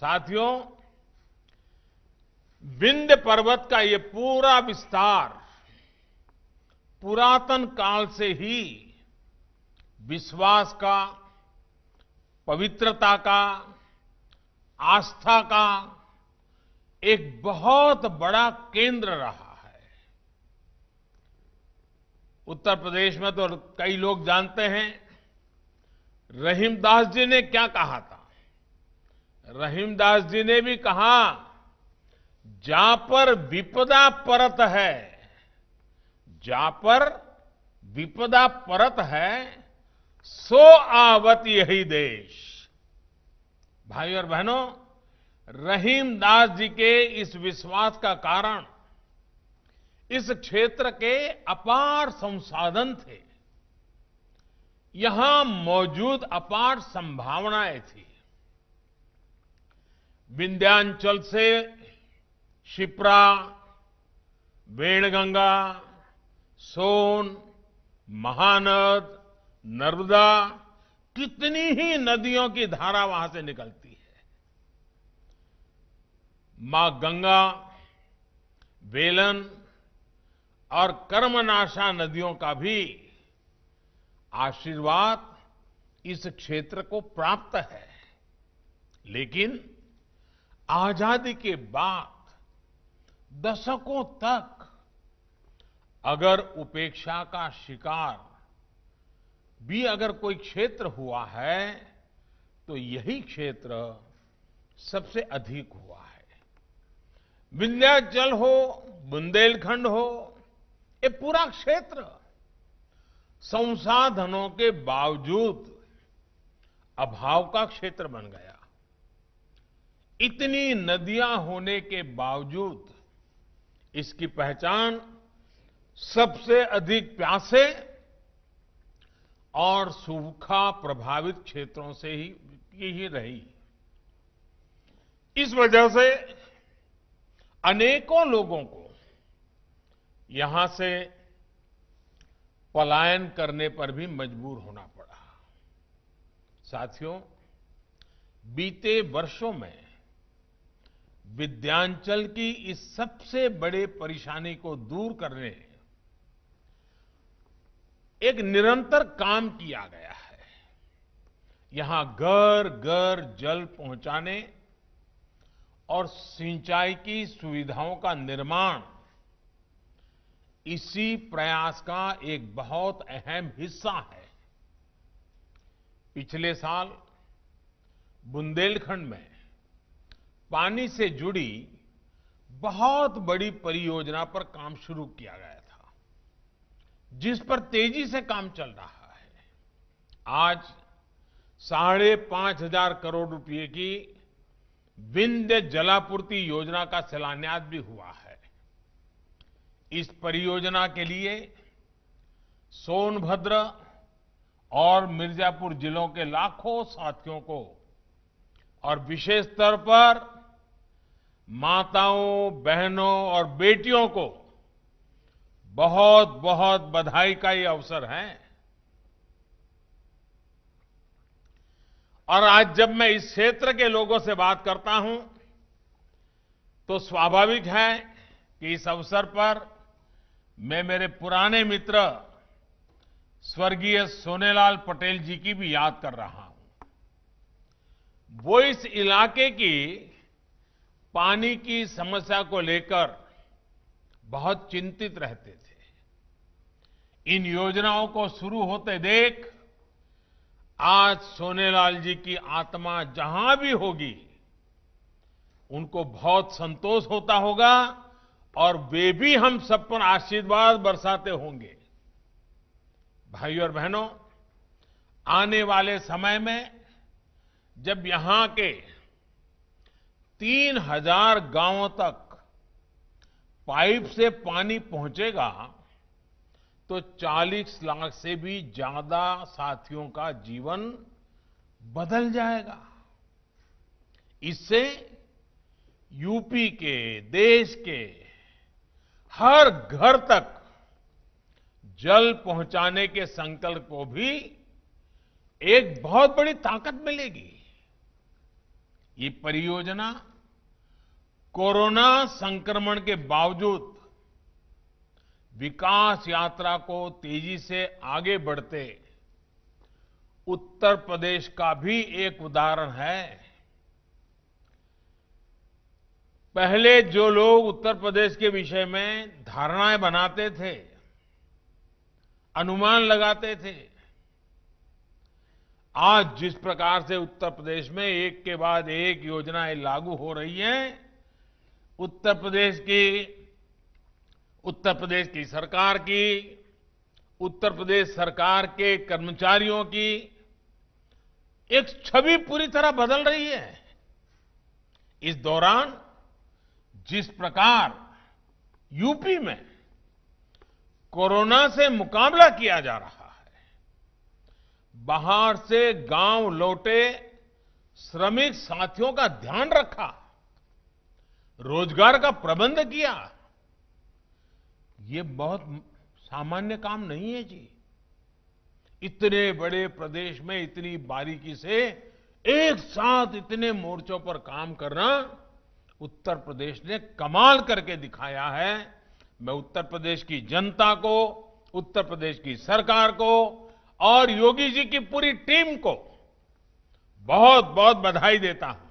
साथियों विंध्य पर्वत का ये पूरा विस्तार पुरातन काल से ही विश्वास का पवित्रता का आस्था का एक बहुत बड़ा केंद्र रहा है उत्तर प्रदेश में तो कई लोग जानते हैं रहीमदास जी ने क्या कहा था रहीमदास जी ने भी कहा जा पर विपदा परत है जा पर विपदा परत है सो आवत यही देश भाई और बहनों रहीमदास जी के इस विश्वास का कारण इस क्षेत्र के अपार संसाधन थे यहां मौजूद अपार संभावनाएं थी विंध्यांचल से शिप्रा वेणगंगा सोन महानद नर्मदा कितनी ही नदियों की धारा वहां से निकलती है मां गंगा बेलन और कर्मनाशा नदियों का भी आशीर्वाद इस क्षेत्र को प्राप्त है लेकिन आजादी के बाद दशकों तक अगर उपेक्षा का शिकार भी अगर कोई क्षेत्र हुआ है तो यही क्षेत्र सबसे अधिक हुआ है विंध्याचल हो बुंदेलखंड हो ये पूरा क्षेत्र संसाधनों के बावजूद अभाव का क्षेत्र बन गया इतनी नदियां होने के बावजूद इसकी पहचान सबसे अधिक प्यासे और सूखा प्रभावित क्षेत्रों से ही की ही रही इस वजह से अनेकों लोगों को यहां से पलायन करने पर भी मजबूर होना पड़ा साथियों बीते वर्षों में विद्यांचल की इस सबसे बड़े परेशानी को दूर करने एक निरंतर काम किया गया है यहां घर घर जल पहुंचाने और सिंचाई की सुविधाओं का निर्माण इसी प्रयास का एक बहुत अहम हिस्सा है पिछले साल बुंदेलखंड में पानी से जुड़ी बहुत बड़ी परियोजना पर काम शुरू किया गया था जिस पर तेजी से काम चल रहा है आज साढ़े पांच हजार करोड़ रुपए की विंध्य जलापूर्ति योजना का शिलान्यास भी हुआ है इस परियोजना के लिए सोनभद्र और मिर्जापुर जिलों के लाखों साथियों को और विशेष तौर पर माताओं बहनों और बेटियों को बहुत बहुत बधाई का ये अवसर है और आज जब मैं इस क्षेत्र के लोगों से बात करता हूं तो स्वाभाविक है कि इस अवसर पर मैं मेरे पुराने मित्र स्वर्गीय सोनेलाल पटेल जी की भी याद कर रहा हूं वो इस इलाके की पानी की समस्या को लेकर बहुत चिंतित रहते थे इन योजनाओं को शुरू होते देख आज सोनेलाल जी की आत्मा जहां भी होगी उनको बहुत संतोष होता होगा और वे भी हम सब पर आशीर्वाद बरसाते होंगे भाई और बहनों आने वाले समय में जब यहां के तीन हजार गांवों तक पाइप से पानी पहुंचेगा तो 40 लाख से भी ज्यादा साथियों का जीवन बदल जाएगा इससे यूपी के देश के हर घर तक जल पहुंचाने के संकल्प को भी एक बहुत बड़ी ताकत मिलेगी ये परियोजना कोरोना संक्रमण के बावजूद विकास यात्रा को तेजी से आगे बढ़ते उत्तर प्रदेश का भी एक उदाहरण है पहले जो लोग उत्तर प्रदेश के विषय में धारणाएं बनाते थे अनुमान लगाते थे आज जिस प्रकार से उत्तर प्रदेश में एक के बाद एक योजनाएं लागू हो रही हैं उत्तर प्रदेश की उत्तर प्रदेश की सरकार की उत्तर प्रदेश सरकार के कर्मचारियों की एक छवि पूरी तरह बदल रही है इस दौरान जिस प्रकार यूपी में कोरोना से मुकाबला किया जा रहा है बाहर से गांव लौटे श्रमिक साथियों का ध्यान रखा रोजगार का प्रबंध किया ये बहुत सामान्य काम नहीं है जी इतने बड़े प्रदेश में इतनी बारीकी से एक साथ इतने मोर्चों पर काम करना उत्तर प्रदेश ने कमाल करके दिखाया है मैं उत्तर प्रदेश की जनता को उत्तर प्रदेश की सरकार को और योगी जी की पूरी टीम को बहुत बहुत बधाई देता हूं